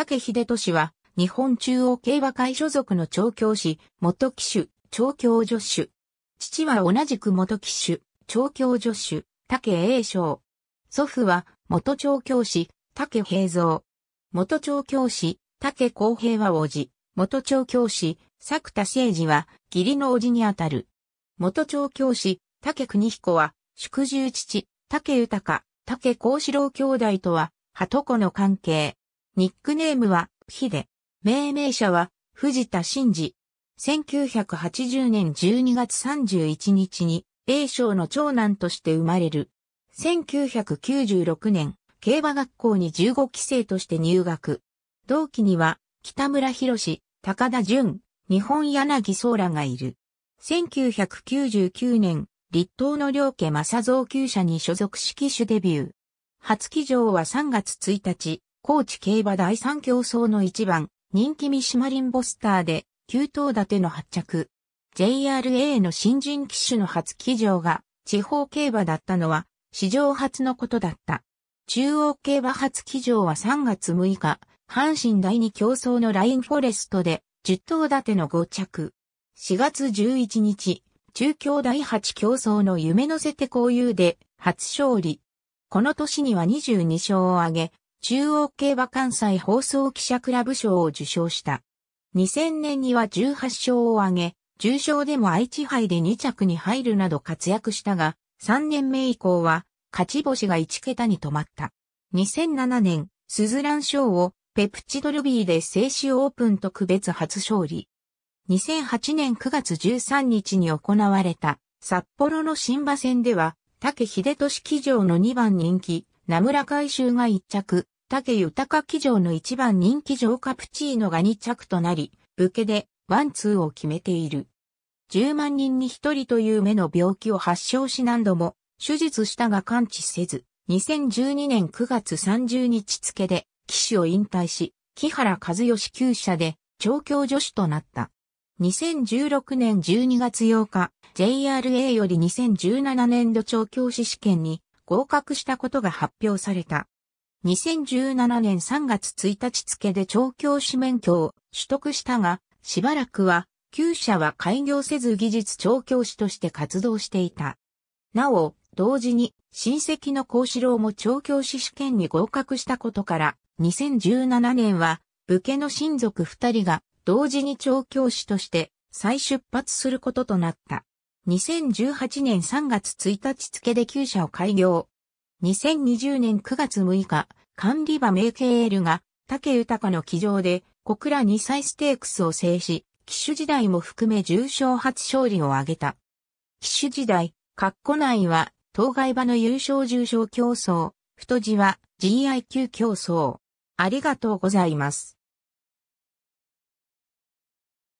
竹秀俊は、日本中央競馬会所属の調教師、元騎手、調教助手。父は同じく元騎手、調教助手、竹栄翔。祖父は、元調教師、竹平蔵。元調教師、竹公平は叔父。元調教師、作田誠二は、義理の叔父にあたる。元調教師、竹国彦は、祝従父、竹豊、竹幸四郎兄弟とは、鳩子の関係。ニックネームは、ヒデ。命名者は、藤田真二。1980年12月31日に、英賞の長男として生まれる。1996年、競馬学校に15期生として入学。同期には、北村博士、高田淳、日本柳宗らがいる。1999年、立東の両家正造級者に所属し機種デビュー。初騎乗は3月1日、高知競馬第三競争の1番、人気三島リンボスターで、9頭立ての発着。JRA の新人騎手の初騎乗が、地方競馬だったのは、史上初のことだった。中央競馬初騎乗は3月6日、阪神第二競争のラインフォレストで、10頭立ての5着。4月11日、中京第8競争の夢のせて交友で初勝利。この年には22勝を挙げ、中央競馬関西放送記者クラブ賞を受賞した。2000年には18勝を挙げ、重賞でも愛知杯で2着に入るなど活躍したが、3年目以降は勝ち星が1桁に止まった。2007年、スズラン賞をペプチドルビーで静止オープンと区別初勝利。2008年9月13日に行われた札幌の新馬戦では、竹秀俊騎乗の2番人気、名村海舟が1着、竹豊騎乗の1番人気乗カプチーノが2着となり、武家でワンツーを決めている。10万人に1人という目の病気を発症し何度も手術したが完治せず、2012年9月30日付で騎手を引退し、木原和義九社で調教助手となった。2016年12月8日、JRA より2017年度調教師試験に合格したことが発表された。2017年3月1日付で調教師免許を取得したが、しばらくは、旧社は開業せず技術調教師として活動していた。なお、同時に、親戚の幸四郎も調教師試験に合格したことから、2017年は、武家の親族二人が、同時に調教師として、再出発することとなった。2018年3月1日付で旧社を開業。2020年9月6日、管理場メイケールが、竹豊の騎乗で、小倉2歳ステークスを制し、騎手時代も含め重賞初勝利を挙げた。騎手時代、括弧内は、当該場の優勝重賞競争、太字は GIQ 競争。ありがとうございます。